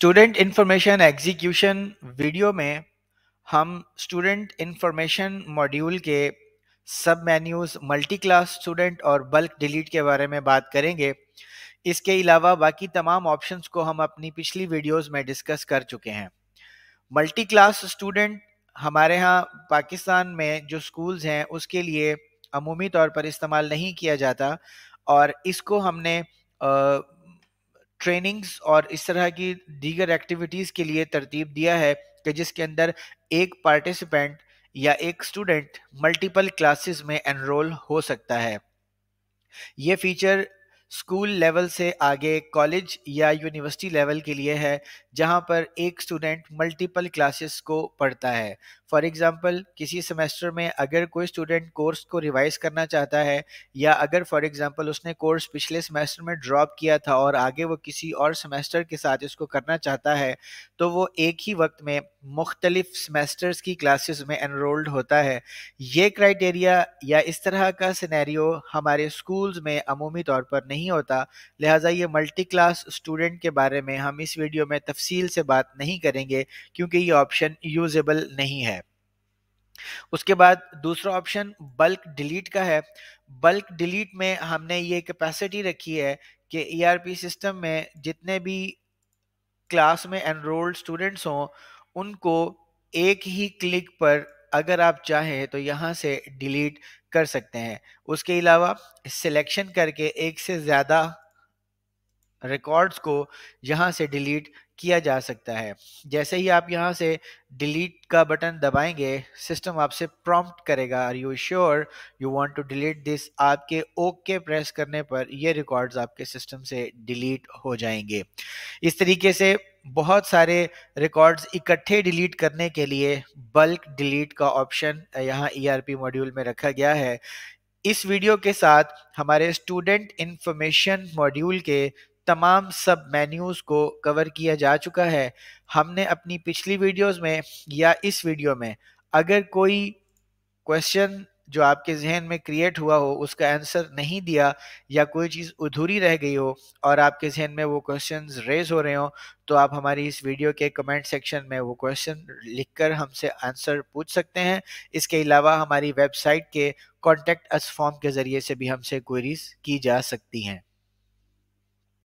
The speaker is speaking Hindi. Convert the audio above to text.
स्टूडेंट इंफॉर्मेशन एग्जीक्यूशन वीडियो में हम स्टूडेंट इंफॉर्मेशन मॉड्यूल के सब मेन्यूज़ मल्टी क्लास स्टूडेंट और बल्क डिलीट के बारे में बात करेंगे इसके अलावा बाकी तमाम ऑप्शंस को हम अपनी पिछली वीडियोस में डिस्कस कर चुके हैं मल्टी क्लास स्टूडेंट हमारे यहाँ पाकिस्तान में जो स्कूल्स हैं उसके लिए अमूमी तौर पर इस्तेमाल नहीं किया जाता और इसको हमने आ, ट्रेनिंग्स और इस तरह की दीगर एक्टिविटीज़ के लिए तरतीब दिया है कि जिसके अंदर एक पार्टिसिपेंट या एक स्टूडेंट मल्टीपल क्लासेस में एनरोल हो सकता है ये फीचर स्कूल लेवल से आगे कॉलेज या यूनिवर्सिटी लेवल के लिए है जहां पर एक स्टूडेंट मल्टीपल क्लासेस को पढ़ता है फॉर एग्जांपल किसी सेमेस्टर में अगर कोई स्टूडेंट कोर्स को रिवाइज करना चाहता है या अगर फॉर एग्जांपल उसने कोर्स पिछले सेमेस्टर में ड्रॉप किया था और आगे वो किसी और सेमेस्टर के साथ इसको करना चाहता है तो वो एक ही वक्त में मुख्तलिफ सेमेस्टर्स की क्लासेस में एनरोल्ड होता है ये क्राइटेरिया या इस तरह का सिनेरियो हमारे स्कूल्स में अमूमी तौर पर नहीं नहीं होता लिहाजा ये मल्टी क्लास स्टूडेंट के बारे में हम इस वीडियो में तफसील से बात नहीं करेंगे क्योंकि ये ऑप्शन यूजेबल नहीं है उसके बाद दूसरा ऑप्शन बल्क डिलीट का है बल्क डिलीट में हमने ये कैपेसिटी रखी है कि ईआरपी सिस्टम में जितने भी क्लास में एनरोल्ड स्टूडेंट्स हों उनको एक ही क्लिक पर अगर आप चाहें तो यहाँ से डिलीट कर सकते हैं उसके अलावा सिलेक्शन करके एक से ज़्यादा रिकॉर्ड्स को यहाँ से डिलीट किया जा सकता है जैसे ही आप यहाँ से डिलीट का बटन दबाएंगे सिस्टम आपसे प्रॉम्प्ट करेगा are you sure you want to delete this आपके ओके okay प्रेस करने पर ये रिकॉर्ड्स आपके सिस्टम से डिलीट हो जाएंगे इस तरीके से बहुत सारे रिकॉर्ड्स इकट्ठे डिलीट करने के लिए बल्क डिलीट का ऑप्शन यहाँ ई e मॉड्यूल में रखा गया है इस वीडियो के साथ हमारे स्टूडेंट इन्फॉर्मेशन मॉड्यूल के तमाम सब मेन्यूज़ को कवर किया जा चुका है हमने अपनी पिछली वीडियोस में या इस वीडियो में अगर कोई क्वेश्चन जो आपके जहन में क्रिएट हुआ हो उसका आंसर नहीं दिया या कोई चीज़ अधूरी रह गई हो और आपके जहन में वो क्वेश्चन रेज हो रहे हो तो आप हमारी इस वीडियो के कमेंट सेक्शन में वो क्वेश्चन लिखकर हमसे आंसर पूछ सकते हैं इसके अलावा हमारी वेबसाइट के कॉन्टेक्ट अस फॉर्म के ज़रिए से भी हमसे क्वेरीज की जा सकती हैं